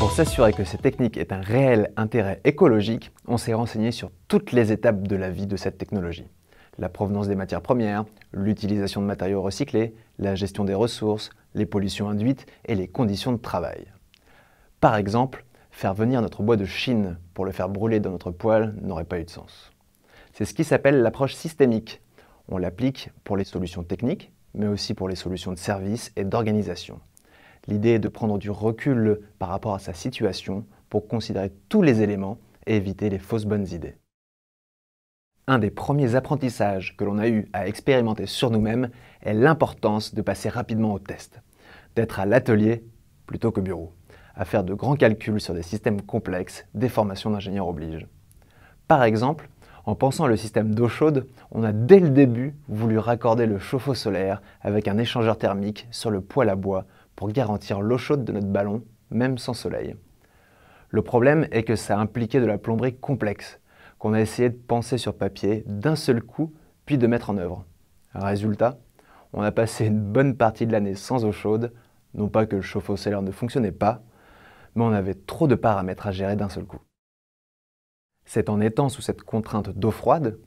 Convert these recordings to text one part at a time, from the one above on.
Pour s'assurer que cette technique est un réel intérêt écologique, on s'est renseigné sur toutes les étapes de la vie de cette technologie. La provenance des matières premières, l'utilisation de matériaux recyclés, la gestion des ressources, les pollutions induites et les conditions de travail. Par exemple, faire venir notre bois de Chine pour le faire brûler dans notre poêle n'aurait pas eu de sens. C'est ce qui s'appelle l'approche systémique. On l'applique pour les solutions techniques, mais aussi pour les solutions de service et d'organisation. L'idée est de prendre du recul par rapport à sa situation pour considérer tous les éléments et éviter les fausses bonnes idées. Un des premiers apprentissages que l'on a eu à expérimenter sur nous-mêmes est l'importance de passer rapidement au test, d'être à l'atelier plutôt qu'au bureau, à faire de grands calculs sur des systèmes complexes, des formations d'ingénieurs obligent. Par exemple, en pensant le système d'eau chaude, on a dès le début voulu raccorder le chauffe-eau solaire avec un échangeur thermique sur le poêle à bois pour garantir l'eau chaude de notre ballon, même sans soleil. Le problème est que ça impliquait de la plomberie complexe, qu'on a essayé de penser sur papier d'un seul coup, puis de mettre en œuvre. Résultat, on a passé une bonne partie de l'année sans eau chaude, non pas que le chauffe-eau solaire ne fonctionnait pas, mais on avait trop de paramètres à gérer d'un seul coup. C'est en étant sous cette contrainte d'eau froide,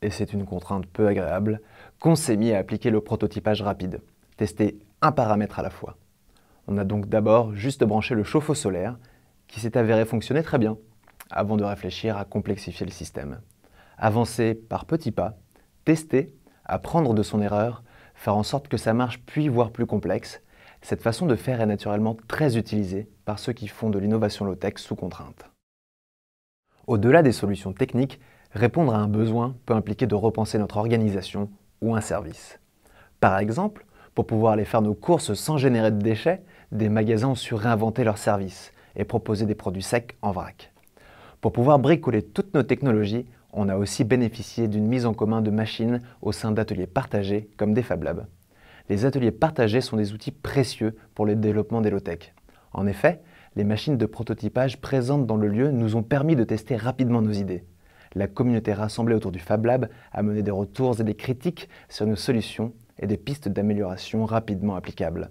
et c'est une contrainte peu agréable, qu'on s'est mis à appliquer le prototypage rapide, tester un paramètre à la fois. On a donc d'abord juste branché le chauffe-eau solaire, qui s'est avéré fonctionner très bien, avant de réfléchir à complexifier le système. Avancer par petits pas, tester, apprendre de son erreur, faire en sorte que ça marche puis voire plus complexe, cette façon de faire est naturellement très utilisée par ceux qui font de l'innovation low-tech sous contrainte. Au-delà des solutions techniques, répondre à un besoin peut impliquer de repenser notre organisation ou un service. Par exemple, pour pouvoir aller faire nos courses sans générer de déchets, des magasins ont su réinventer leurs services et proposer des produits secs en vrac. Pour pouvoir bricoler toutes nos technologies, on a aussi bénéficié d'une mise en commun de machines au sein d'ateliers partagés comme des Fab Labs. Les ateliers partagés sont des outils précieux pour le développement des d'Elotech. En effet, les machines de prototypage présentes dans le lieu nous ont permis de tester rapidement nos idées. La communauté rassemblée autour du Fab Lab a mené des retours et des critiques sur nos solutions et des pistes d'amélioration rapidement applicables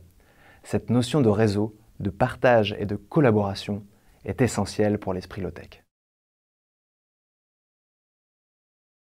cette notion de réseau, de partage et de collaboration est essentielle pour l'esprit low-tech.